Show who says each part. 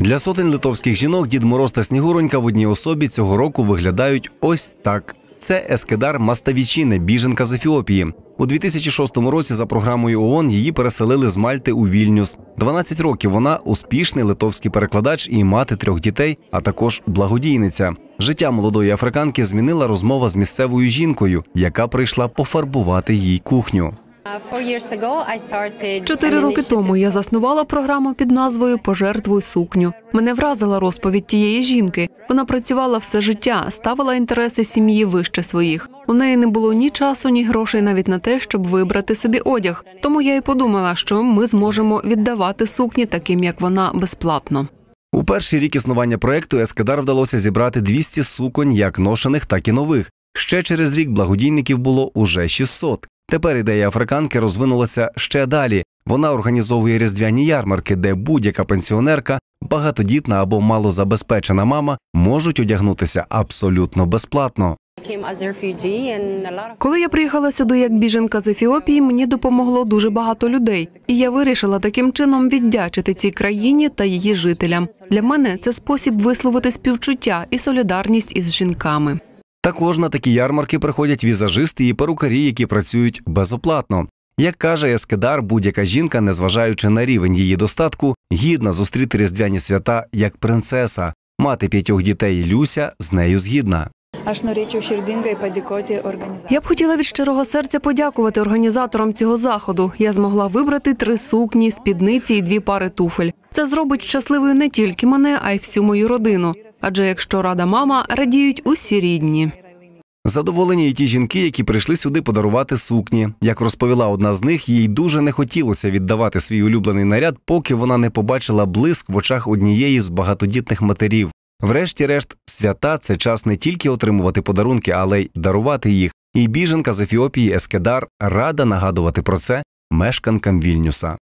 Speaker 1: Для сотень литовських жінок дід Мороз та Снігуронька в одній особі цього року виглядають ось так. Це Ескедар Маставічіне, біженка з Ефіопії. У 2006 році за програмою ООН її переселили з Мальти у Вільнюс. 12 років вона успішний литовський перекладач і мати трьох дітей, а також благодійниця. Життя молодої африканки змінила розмова з місцевою жінкою, яка прийшла пофарбувати їй кухню. Чотири роки
Speaker 2: тому я заснувала програму під назвою Пожертвуй сукню. Мене вразила розповідь тієї жінки. Вона працювала все життя, ставила інтереси сім'ї вище своїх. У неї не було ні часу, ні грошей навіть на те, щоб вибрати собі одяг. Тому я і подумала, що ми зможемо віддавати сукні таким, як вона, безплатно.
Speaker 1: У перший рік існування проекту Ескадар вдалося зібрати 200 суконь, як ношених, так і нових. Ще через рік благодійників було уже 600. Тепер ідея африканки розвинулася ще далі. Вона організовує різдвяні ярмарки, де будь-яка пенсіонерка, багатодітна або малозабезпечена мама можуть одягнутися абсолютно безплатно. Коли
Speaker 2: я приїхала сюди як біженка з Ефіопії, мені допомогло дуже багато людей, і я вирішила таким чином віддячити цій країні та її жителям. Для мене це спосіб висловити співчуття і солідарність із жінками.
Speaker 1: Також на такі ярмарки приходять візажисти і перукарі, які працюють безоплатно. Як каже Ескедар, будь-яка жінка, незважаючи на рівень її достатку, гідна зустріти різдвяні свята як принцеса, мати п'ятьох дітей Люся з нею згідна.
Speaker 2: Аж на річу Щердинга і подякувати організаторам. Я б хотіла від щирого серця подякувати організаторам цього заходу. Я змогла вибрати три сукні, спідниці і дві пари туфель. Це зробить щасливою не тільки мене, а й всю мою родину. Адже якщо рада мама, радіють усі рідні.
Speaker 1: Задоволені й ті жінки, які прийшли сюди подарувати сукні. Як розповіла одна з них, їй дуже не хотілося віддавати свій улюблений наряд, поки вона не побачила блиск в очах однієї з багатодітних матерів. Врешті-решт, свята це час не тільки отримувати подарунки, але й дарувати їх. І біженка з Ефіопії Ескедар рада нагадувати про це мешканкам Вільнюса.